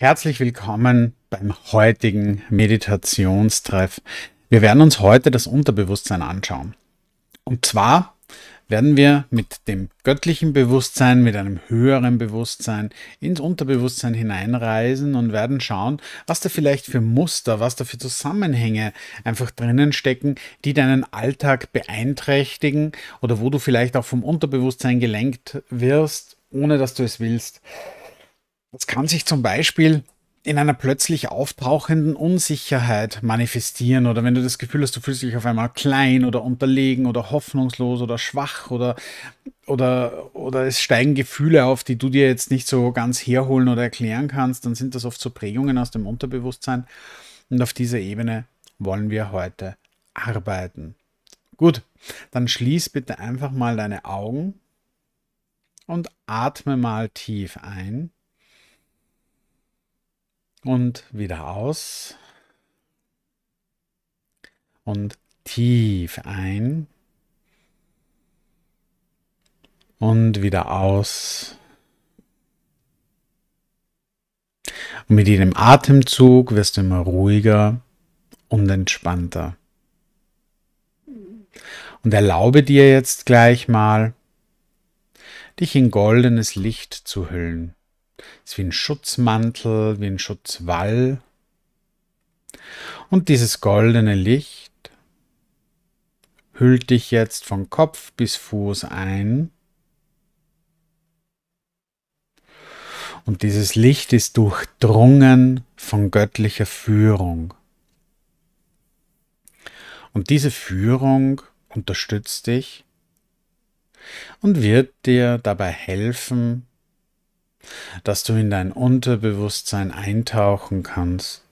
Herzlich willkommen beim heutigen Meditationstreff. Wir werden uns heute das Unterbewusstsein anschauen. Und zwar werden wir mit dem göttlichen Bewusstsein, mit einem höheren Bewusstsein ins Unterbewusstsein hineinreisen und werden schauen, was da vielleicht für Muster, was da für Zusammenhänge einfach drinnen stecken, die deinen Alltag beeinträchtigen oder wo du vielleicht auch vom Unterbewusstsein gelenkt wirst, ohne dass du es willst. Das kann sich zum Beispiel in einer plötzlich auftauchenden Unsicherheit manifestieren oder wenn du das Gefühl hast, du fühlst dich auf einmal klein oder unterlegen oder hoffnungslos oder schwach oder, oder, oder es steigen Gefühle auf, die du dir jetzt nicht so ganz herholen oder erklären kannst, dann sind das oft so Prägungen aus dem Unterbewusstsein und auf dieser Ebene wollen wir heute arbeiten. Gut, dann schließ bitte einfach mal deine Augen und atme mal tief ein und wieder aus und tief ein und wieder aus. Und mit jedem Atemzug wirst du immer ruhiger und entspannter. Und erlaube dir jetzt gleich mal, dich in goldenes Licht zu hüllen ist wie ein Schutzmantel, wie ein Schutzwall. Und dieses goldene Licht hüllt dich jetzt von Kopf bis Fuß ein. Und dieses Licht ist durchdrungen von göttlicher Führung. Und diese Führung unterstützt dich und wird dir dabei helfen, dass du in dein Unterbewusstsein eintauchen kannst.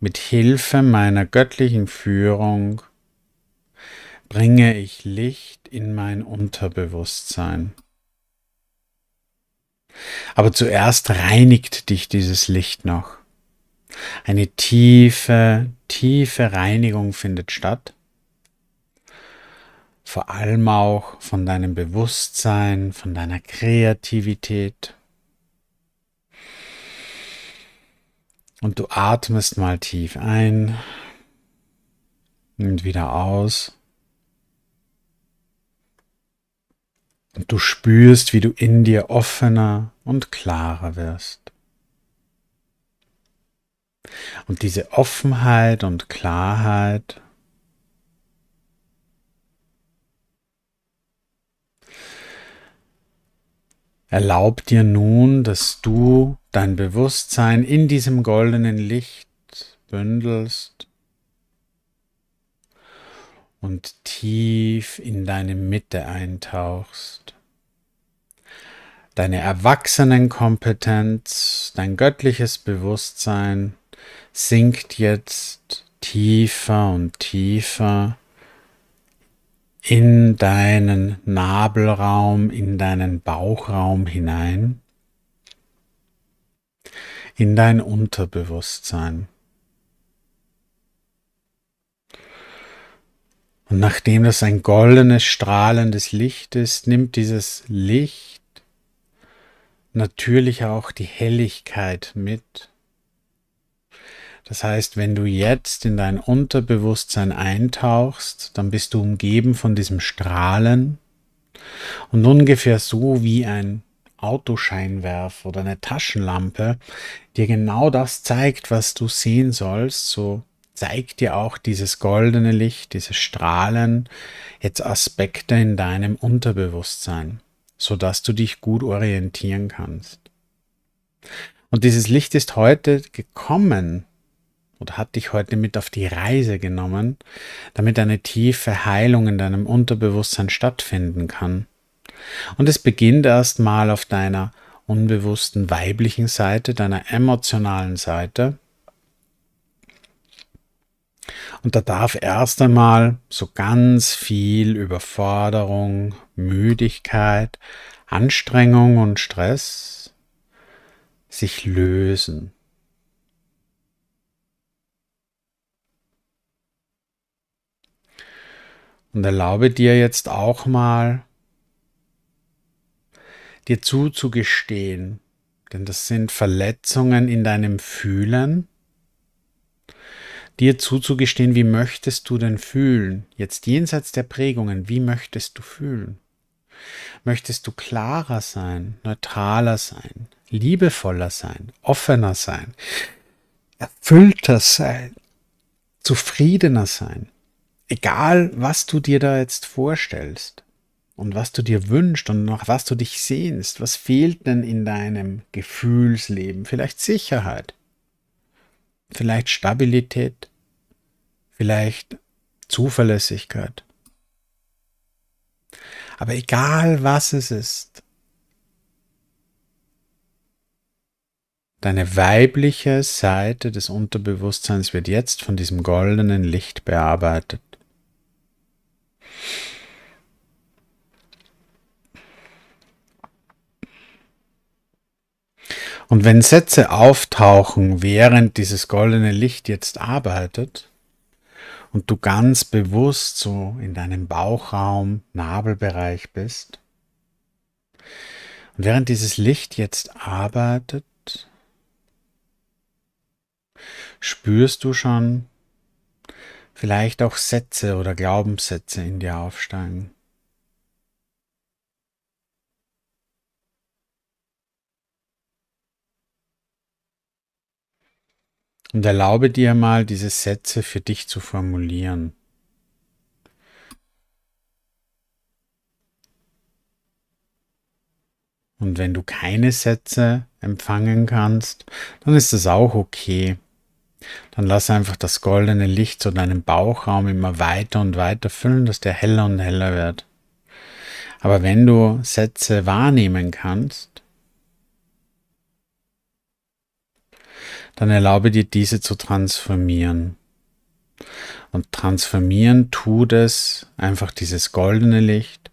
Mit Hilfe meiner göttlichen Führung bringe ich Licht in mein Unterbewusstsein. Aber zuerst reinigt dich dieses Licht noch. Eine tiefe, tiefe Reinigung findet statt vor allem auch von deinem Bewusstsein, von deiner Kreativität. Und du atmest mal tief ein und wieder aus. Und du spürst, wie du in dir offener und klarer wirst. Und diese Offenheit und Klarheit Erlaub dir nun, dass du dein Bewusstsein in diesem goldenen Licht bündelst und tief in deine Mitte eintauchst. Deine Erwachsenenkompetenz, dein göttliches Bewusstsein sinkt jetzt tiefer und tiefer in deinen Nabelraum, in deinen Bauchraum hinein, in dein Unterbewusstsein. Und nachdem das ein goldenes, strahlendes Licht ist, nimmt dieses Licht natürlich auch die Helligkeit mit. Das heißt, wenn du jetzt in dein Unterbewusstsein eintauchst, dann bist du umgeben von diesem Strahlen und ungefähr so wie ein Autoscheinwerfer oder eine Taschenlampe dir genau das zeigt, was du sehen sollst, so zeigt dir auch dieses goldene Licht, dieses Strahlen jetzt Aspekte in deinem Unterbewusstsein, sodass du dich gut orientieren kannst. Und dieses Licht ist heute gekommen oder hat dich heute mit auf die Reise genommen, damit eine tiefe Heilung in deinem Unterbewusstsein stattfinden kann. Und es beginnt erstmal auf deiner unbewussten weiblichen Seite, deiner emotionalen Seite. Und da darf erst einmal so ganz viel Überforderung, Müdigkeit, Anstrengung und Stress sich lösen. Und erlaube dir jetzt auch mal, dir zuzugestehen, denn das sind Verletzungen in deinem Fühlen, dir zuzugestehen, wie möchtest du denn fühlen, jetzt jenseits der Prägungen, wie möchtest du fühlen? Möchtest du klarer sein, neutraler sein, liebevoller sein, offener sein, erfüllter sein, zufriedener sein? egal was du dir da jetzt vorstellst und was du dir wünschst und nach was du dich sehnst, was fehlt denn in deinem Gefühlsleben? Vielleicht Sicherheit, vielleicht Stabilität, vielleicht Zuverlässigkeit. Aber egal was es ist, Deine weibliche Seite des Unterbewusstseins wird jetzt von diesem goldenen Licht bearbeitet. Und wenn Sätze auftauchen, während dieses goldene Licht jetzt arbeitet, und du ganz bewusst so in deinem Bauchraum, Nabelbereich bist, und während dieses Licht jetzt arbeitet, spürst du schon, Vielleicht auch Sätze oder Glaubenssätze in dir aufsteigen. Und erlaube dir mal, diese Sätze für dich zu formulieren. Und wenn du keine Sätze empfangen kannst, dann ist das auch okay. Dann lass einfach das goldene Licht zu deinem Bauchraum immer weiter und weiter füllen, dass der heller und heller wird. Aber wenn du Sätze wahrnehmen kannst, dann erlaube dir diese zu transformieren. Und transformieren tut es einfach dieses goldene Licht.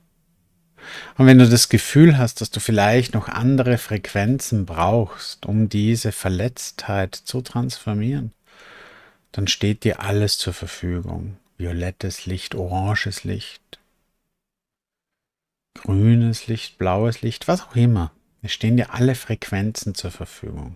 Und wenn du das Gefühl hast, dass du vielleicht noch andere Frequenzen brauchst, um diese Verletztheit zu transformieren, dann steht dir alles zur Verfügung. Violettes Licht, oranges Licht, grünes Licht, blaues Licht, was auch immer. Es stehen dir alle Frequenzen zur Verfügung.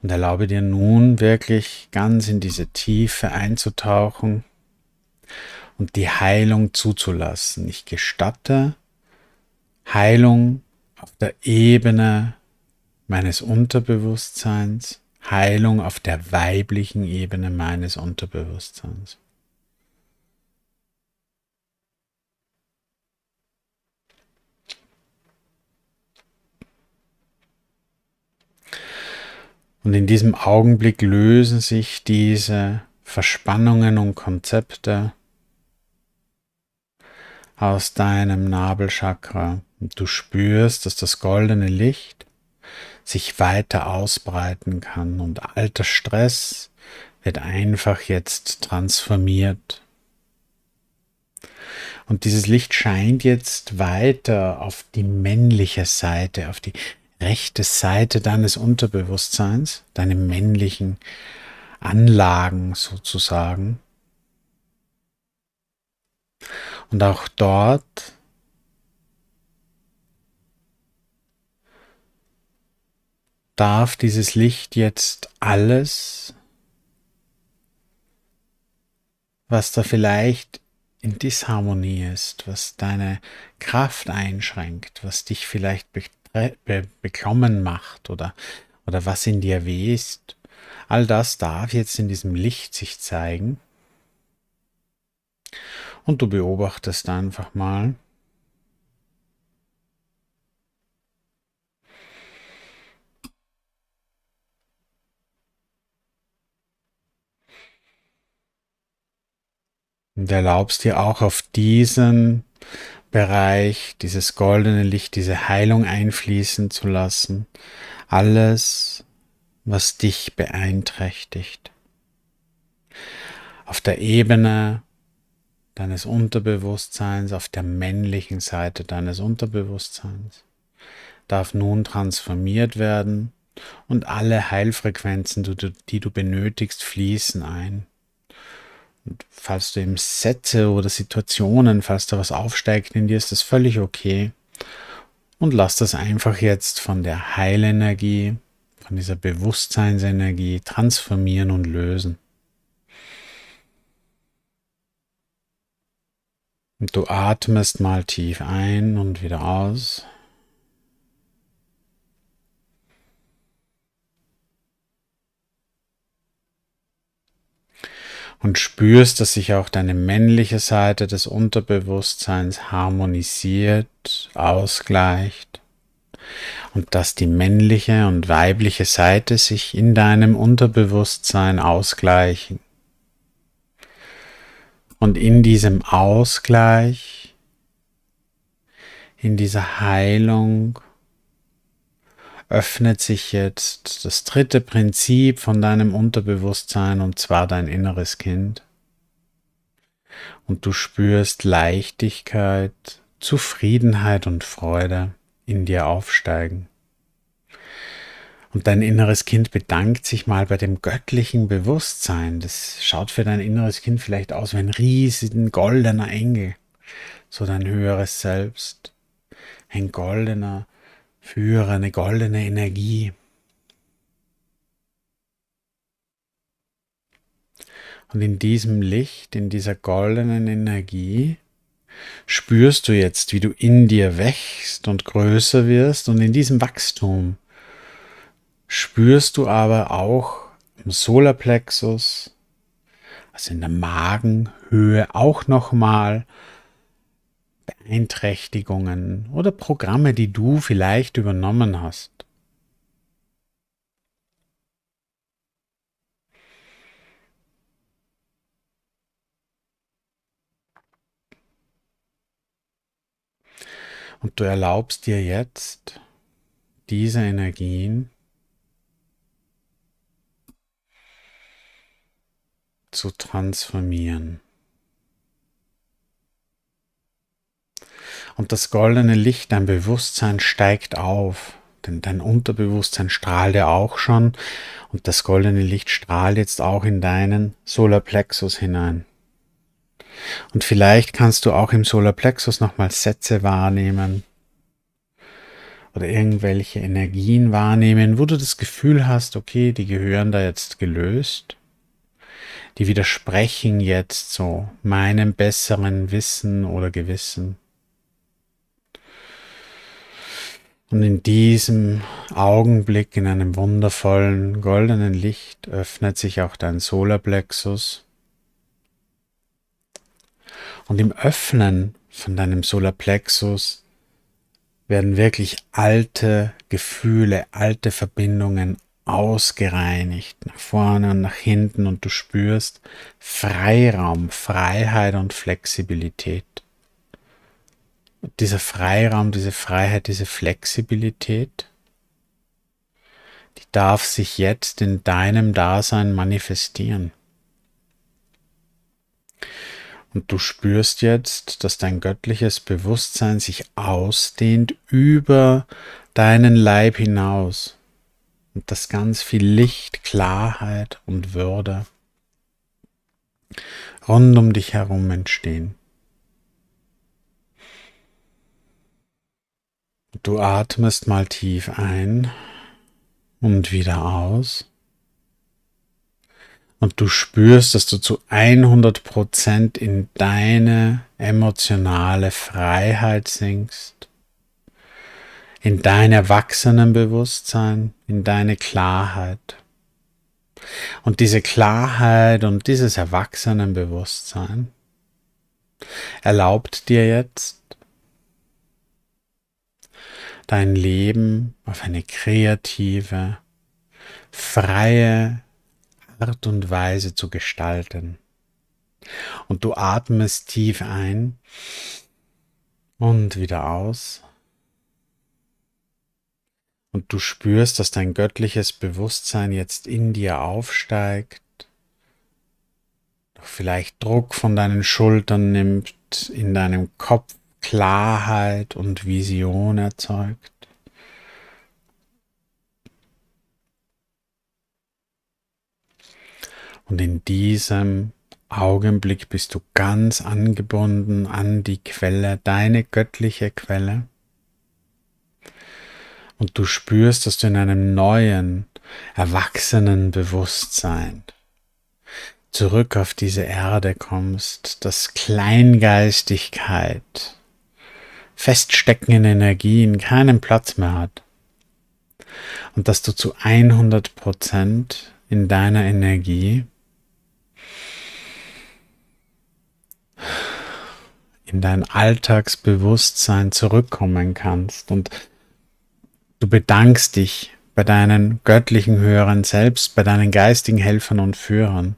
Und erlaube dir nun wirklich ganz in diese Tiefe einzutauchen und die Heilung zuzulassen. Ich gestatte Heilung auf der Ebene meines Unterbewusstseins, Heilung auf der weiblichen Ebene meines Unterbewusstseins. Und in diesem Augenblick lösen sich diese Verspannungen und Konzepte aus deinem Nabelchakra. Und du spürst, dass das goldene Licht sich weiter ausbreiten kann und alter Stress wird einfach jetzt transformiert. Und dieses Licht scheint jetzt weiter auf die männliche Seite, auf die rechte Seite deines Unterbewusstseins, deine männlichen Anlagen sozusagen. Und auch dort darf dieses Licht jetzt alles, was da vielleicht in Disharmonie ist, was deine Kraft einschränkt, was dich vielleicht be be beklommen macht oder, oder was in dir weh ist, all das darf jetzt in diesem Licht sich zeigen. Und du beobachtest einfach mal. Und erlaubst dir auch auf diesen Bereich dieses goldene Licht, diese Heilung einfließen zu lassen. Alles, was dich beeinträchtigt. Auf der Ebene deines Unterbewusstseins, auf der männlichen Seite deines Unterbewusstseins, darf nun transformiert werden und alle Heilfrequenzen, die du benötigst, fließen ein. Und falls du eben Sätze oder Situationen, falls da was aufsteigt in dir, ist das völlig okay. Und lass das einfach jetzt von der Heilenergie, von dieser Bewusstseinsenergie transformieren und lösen. Und du atmest mal tief ein und wieder aus. und spürst, dass sich auch deine männliche Seite des Unterbewusstseins harmonisiert, ausgleicht und dass die männliche und weibliche Seite sich in deinem Unterbewusstsein ausgleichen. Und in diesem Ausgleich, in dieser Heilung, öffnet sich jetzt das dritte Prinzip von deinem Unterbewusstsein und zwar dein inneres Kind. Und du spürst Leichtigkeit, Zufriedenheit und Freude in dir aufsteigen. Und dein inneres Kind bedankt sich mal bei dem göttlichen Bewusstsein. Das schaut für dein inneres Kind vielleicht aus wie ein riesiger goldener Engel. So dein höheres Selbst. Ein goldener Führer, eine goldene Energie. Und in diesem Licht, in dieser goldenen Energie, spürst du jetzt, wie du in dir wächst und größer wirst. Und in diesem Wachstum spürst du aber auch im Solarplexus, also in der Magenhöhe, auch nochmal Beeinträchtigungen oder Programme, die du vielleicht übernommen hast. Und du erlaubst dir jetzt, diese Energien zu transformieren. Und das goldene Licht, dein Bewusstsein steigt auf, denn dein Unterbewusstsein strahlt ja auch schon und das goldene Licht strahlt jetzt auch in deinen Solarplexus hinein. Und vielleicht kannst du auch im Solarplexus nochmal Sätze wahrnehmen oder irgendwelche Energien wahrnehmen, wo du das Gefühl hast, okay, die gehören da jetzt gelöst die widersprechen jetzt so meinem besseren Wissen oder Gewissen. Und in diesem Augenblick, in einem wundervollen goldenen Licht, öffnet sich auch dein Solarplexus. Und im Öffnen von deinem Solarplexus werden wirklich alte Gefühle, alte Verbindungen ausgereinigt nach vorne und nach hinten und du spürst Freiraum, Freiheit und Flexibilität. Und dieser Freiraum, diese Freiheit, diese Flexibilität, die darf sich jetzt in deinem Dasein manifestieren. Und du spürst jetzt, dass dein göttliches Bewusstsein sich ausdehnt über deinen Leib hinaus und das ganz viel Licht, Klarheit und Würde rund um dich herum entstehen. Du atmest mal tief ein und wieder aus. Und du spürst, dass du zu 100% in deine emotionale Freiheit sinkst in dein Erwachsenenbewusstsein, in deine Klarheit. Und diese Klarheit und dieses Erwachsenenbewusstsein erlaubt dir jetzt, dein Leben auf eine kreative, freie Art und Weise zu gestalten. Und du atmest tief ein und wieder aus. Und du spürst, dass dein göttliches Bewusstsein jetzt in dir aufsteigt, doch vielleicht Druck von deinen Schultern nimmt, in deinem Kopf Klarheit und Vision erzeugt. Und in diesem Augenblick bist du ganz angebunden an die Quelle, deine göttliche Quelle und du spürst, dass du in einem neuen, erwachsenen Bewusstsein zurück auf diese Erde kommst, dass Kleingeistigkeit, Feststecken in Energien keinen Platz mehr hat und dass du zu 100 Prozent in deiner Energie in dein Alltagsbewusstsein zurückkommen kannst und Du bedankst dich bei deinen göttlichen Hörern selbst, bei deinen geistigen Helfern und Führern.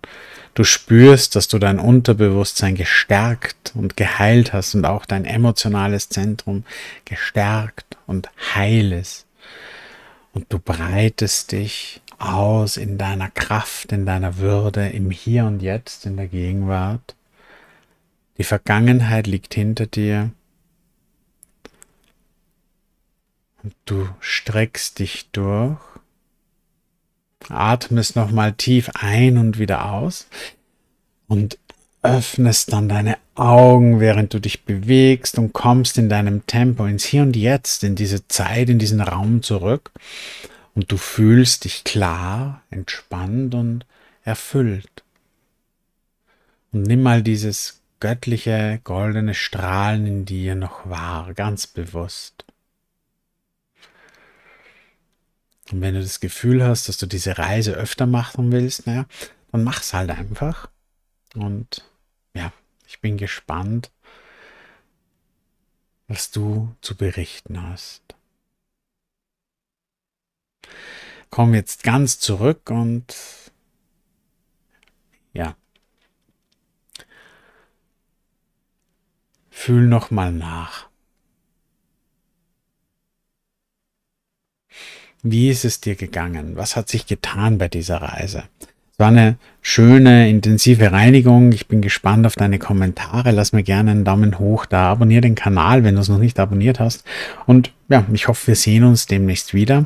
Du spürst, dass du dein Unterbewusstsein gestärkt und geheilt hast und auch dein emotionales Zentrum gestärkt und heil ist. Und du breitest dich aus in deiner Kraft, in deiner Würde, im Hier und Jetzt, in der Gegenwart. Die Vergangenheit liegt hinter dir du streckst dich durch. Atmest nochmal tief ein und wieder aus. Und öffnest dann deine Augen, während du dich bewegst und kommst in deinem Tempo ins Hier und Jetzt, in diese Zeit, in diesen Raum zurück. Und du fühlst dich klar, entspannt und erfüllt. Und nimm mal dieses göttliche, goldene Strahlen in dir noch wahr, ganz bewusst. Und wenn du das Gefühl hast, dass du diese Reise öfter machen willst, naja, dann mach's halt einfach. Und ja, ich bin gespannt, was du zu berichten hast. Komm jetzt ganz zurück und ja. Fühl noch mal nach. Wie ist es dir gegangen? Was hat sich getan bei dieser Reise? Es war eine schöne, intensive Reinigung. Ich bin gespannt auf deine Kommentare. Lass mir gerne einen Daumen hoch da. Abonniere den Kanal, wenn du es noch nicht abonniert hast. Und ja, ich hoffe, wir sehen uns demnächst wieder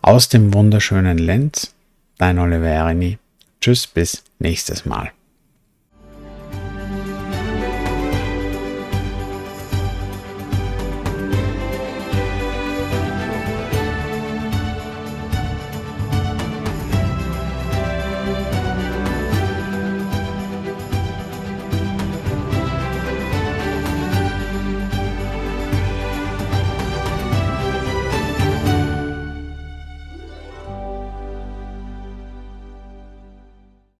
aus dem wunderschönen Lenz. Dein Oliver Erini. Tschüss, bis nächstes Mal.